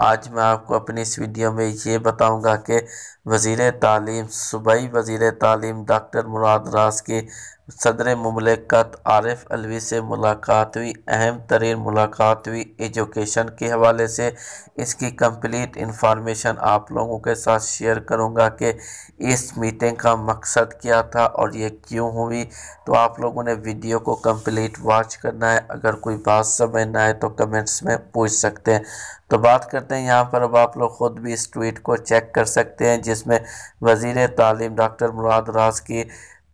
आज मैं आपको अपनी इस वीडियो में ये बताऊंगा कि वज़ी तालीम सूबाई वज़ी तालीम डॉक्टर मुराद रास की सदर ममलिकत आरिफ अलवी से मुलाकात हुई अहम तरीन मुलाकात हुई एजुकेशन के हवाले से इसकी कंप्लीट इंफॉर्मेशन आप लोगों के साथ शेयर करूंगा कि इस मीटिंग का मकसद क्या था और ये क्यों हुई तो आप लोगों ने वीडियो को कंप्लीट वॉच करना है अगर कोई बात समझ ना आए तो कमेंट्स में पूछ सकते हैं तो बात करते हैं यहाँ पर अब आप लोग ख़ुद भी इस ट्वीट को चेक कर सकते हैं जिसमें वजीर तालीम डॉक्टर मुराद राज की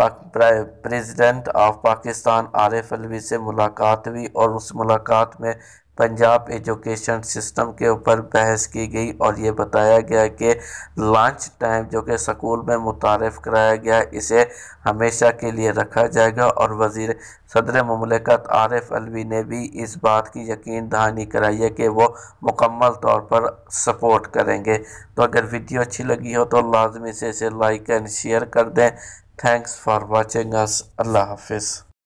प्रेसिडेंट ऑफ पाकिस्तान आरिफ अलवी से मुलाकात हुई और उस मुलाकात में पंजाब एजुकेशन सिस्टम के ऊपर बहस की गई और ये बताया गया कि लंच टाइम जो कि स्कूल में मुतारफ़ कराया गया इसे हमेशा के लिए रखा जाएगा और वजीर सदर ममलिकत आरिफ अलवी ने भी इस बात की यकीन दहानी कराई है कि वो मुकम्मल तौर पर सपोर्ट करेंगे तो अगर वीडियो अच्छी लगी हो तो लाजमी से इसे लाइक एंड शेयर कर दें Thanks for watching us. Allah Hafiz.